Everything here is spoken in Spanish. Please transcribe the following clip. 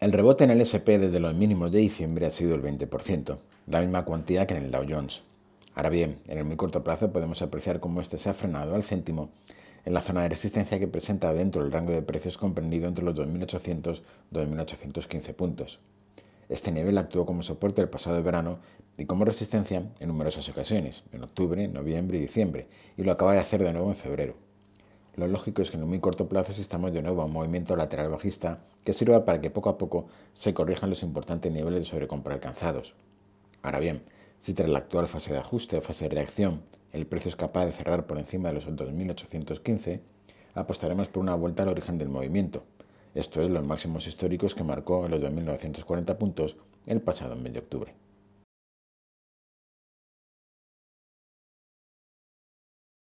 El rebote en el SP desde los mínimos de diciembre ha sido el 20%, la misma cuantía que en el Dow Jones. Ahora bien, en el muy corto plazo podemos apreciar cómo este se ha frenado al céntimo en la zona de resistencia que presenta dentro del rango de precios comprendido entre los 2.800-2.815 puntos. Este nivel actuó como soporte el pasado verano y como resistencia en numerosas ocasiones, en octubre, noviembre y diciembre, y lo acaba de hacer de nuevo en febrero lo lógico es que en un muy corto plazo estamos de nuevo a un movimiento lateral bajista que sirva para que poco a poco se corrijan los importantes niveles de sobrecompra alcanzados. Ahora bien, si tras la actual fase de ajuste o fase de reacción el precio es capaz de cerrar por encima de los 2.815, apostaremos por una vuelta al origen del movimiento, esto es los máximos históricos que marcó en los 2.940 puntos el pasado mes de octubre.